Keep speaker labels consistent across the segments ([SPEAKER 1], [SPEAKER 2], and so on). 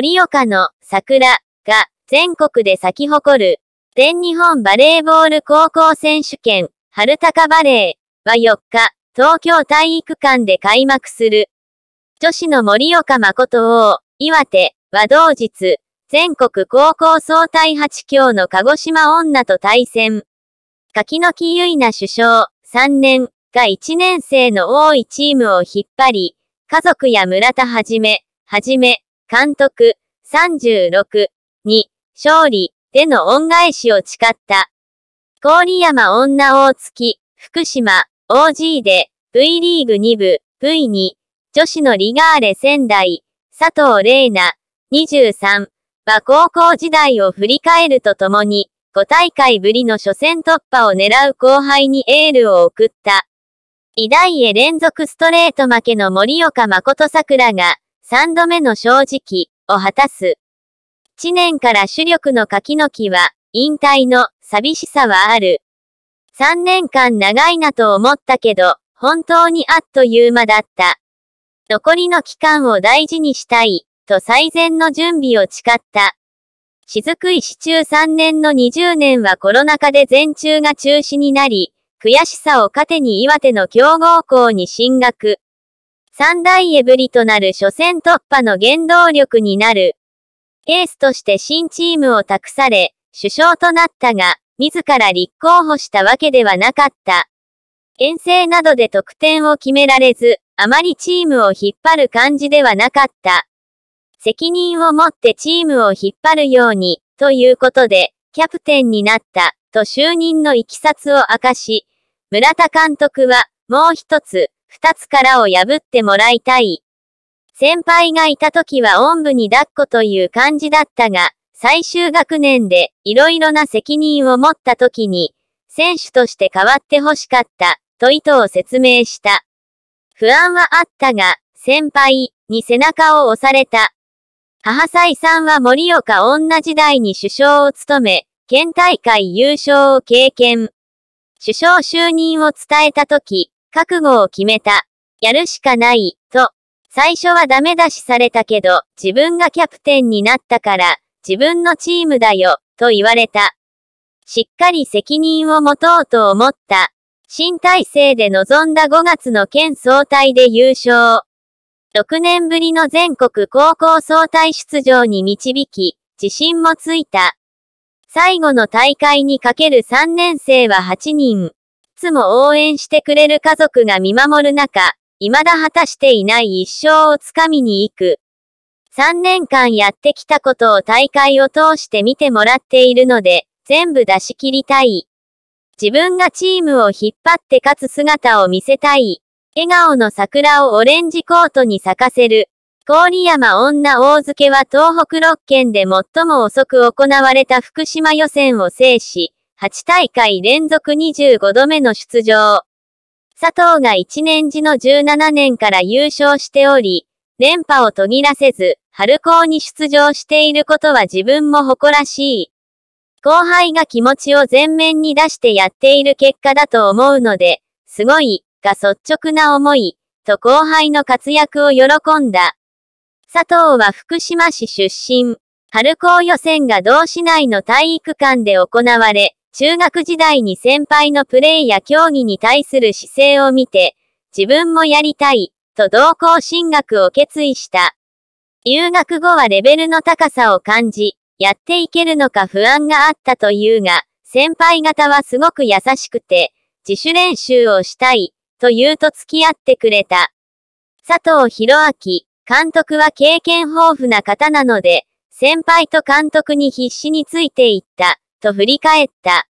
[SPEAKER 1] 盛岡の桜が全国で咲き誇る全日本バレーボール高校選手権春高バレーは4日東京体育館で開幕する女子の盛岡誠王岩手は同日全国高校総体8強の鹿児島女と対戦柿の木結菜首相3年が1年生の多いチームを引っ張り家族や村田はじめはじめ監督、36、に、勝利、での恩返しを誓った。郡山女大月、福島、OG で、V リーグ2部、V2、女子のリガーレ仙台、佐藤玲奈、23、は高校時代を振り返るとともに、5大会ぶりの初戦突破を狙う後輩にエールを送った。偉大へ連続ストレート負けの森岡誠桜が、3度目の正直を果たす。知念から主力の柿の木は、引退の寂しさはある。3年間長いなと思ったけど、本当にあっという間だった。残りの期間を大事にしたい、と最善の準備を誓った。雫石中3年の20年はコロナ禍で全中が中止になり、悔しさを糧に岩手の強豪校に進学。三大エブリとなる初戦突破の原動力になる。エースとして新チームを託され、首相となったが、自ら立候補したわけではなかった。遠征などで得点を決められず、あまりチームを引っ張る感じではなかった。責任を持ってチームを引っ張るように、ということで、キャプテンになった、と就任の行きさつを明かし、村田監督は、もう一つ、二つ殻を破ってもらいたい。先輩がいた時はおんぶに抱っこという感じだったが、最終学年でいろいろな責任を持った時に、選手として変わって欲しかった、と意図を説明した。不安はあったが、先輩に背中を押された。母妻さんは森岡女時代に首相を務め、県大会優勝を経験。首相就任を伝えた時、覚悟を決めた。やるしかない、と。最初はダメ出しされたけど、自分がキャプテンになったから、自分のチームだよ、と言われた。しっかり責任を持とうと思った。新体制で臨んだ5月の県総体で優勝。6年ぶりの全国高校総体出場に導き、自信もついた。最後の大会にかける3年生は8人。つも応援してくれる家族が見守る中、未だ果たしていない一生をつかみに行く。3年間やってきたことを大会を通して見てもらっているので、全部出し切りたい。自分がチームを引っ張って勝つ姿を見せたい。笑顔の桜をオレンジコートに咲かせる。郡山女大漬けは東北6県で最も遅く行われた福島予選を制し、8大会連続25度目の出場。佐藤が1年時の17年から優勝しており、連覇を途切らせず、春高に出場していることは自分も誇らしい。後輩が気持ちを前面に出してやっている結果だと思うので、すごい、が率直な思い、と後輩の活躍を喜んだ。佐藤は福島市出身。春高予選が同市内の体育館で行われ、中学時代に先輩のプレーや競技に対する姿勢を見て、自分もやりたい、と同校進学を決意した。留学後はレベルの高さを感じ、やっていけるのか不安があったというが、先輩方はすごく優しくて、自主練習をしたい、と言うと付き合ってくれた。佐藤博明、監督は経験豊富な方なので、先輩と監督に必死についていった。と振り返った。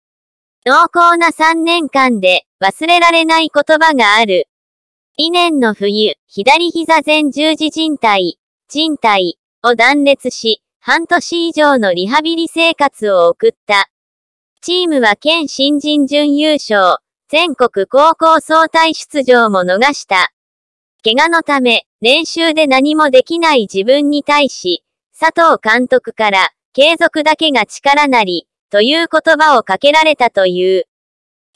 [SPEAKER 1] 濃厚な3年間で忘れられない言葉がある。2年の冬、左膝前十字靭帯、靭帯を断裂し、半年以上のリハビリ生活を送った。チームは県新人準優勝、全国高校総体出場も逃した。怪我のため、練習で何もできない自分に対し、佐藤監督から、継続だけが力なり、という言葉をかけられたという。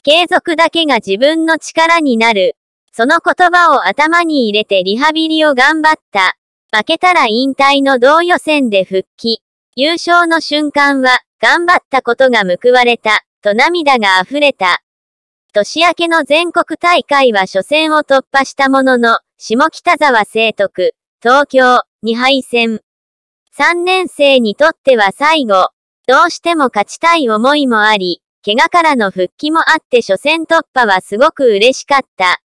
[SPEAKER 1] 継続だけが自分の力になる。その言葉を頭に入れてリハビリを頑張った。負けたら引退の同予選で復帰。優勝の瞬間は、頑張ったことが報われた、と涙が溢れた。年明けの全国大会は初戦を突破したものの、下北沢聖徳、東京、2敗戦。3年生にとっては最後。どうしても勝ちたい思いもあり、怪我からの復帰もあって初戦突破はすごく嬉しかった。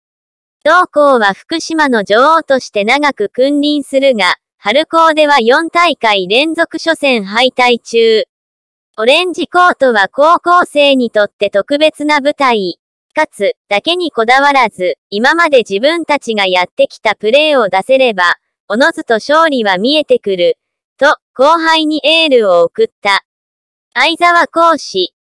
[SPEAKER 1] 同校は福島の女王として長く君臨するが、春高では4大会連続初戦敗退中。オレンジコートは高校生にとって特別な舞台。かつ、だけにこだわらず、今まで自分たちがやってきたプレーを出せれば、おのずと勝利は見えてくる。と、後輩にエールを送った。相沢講師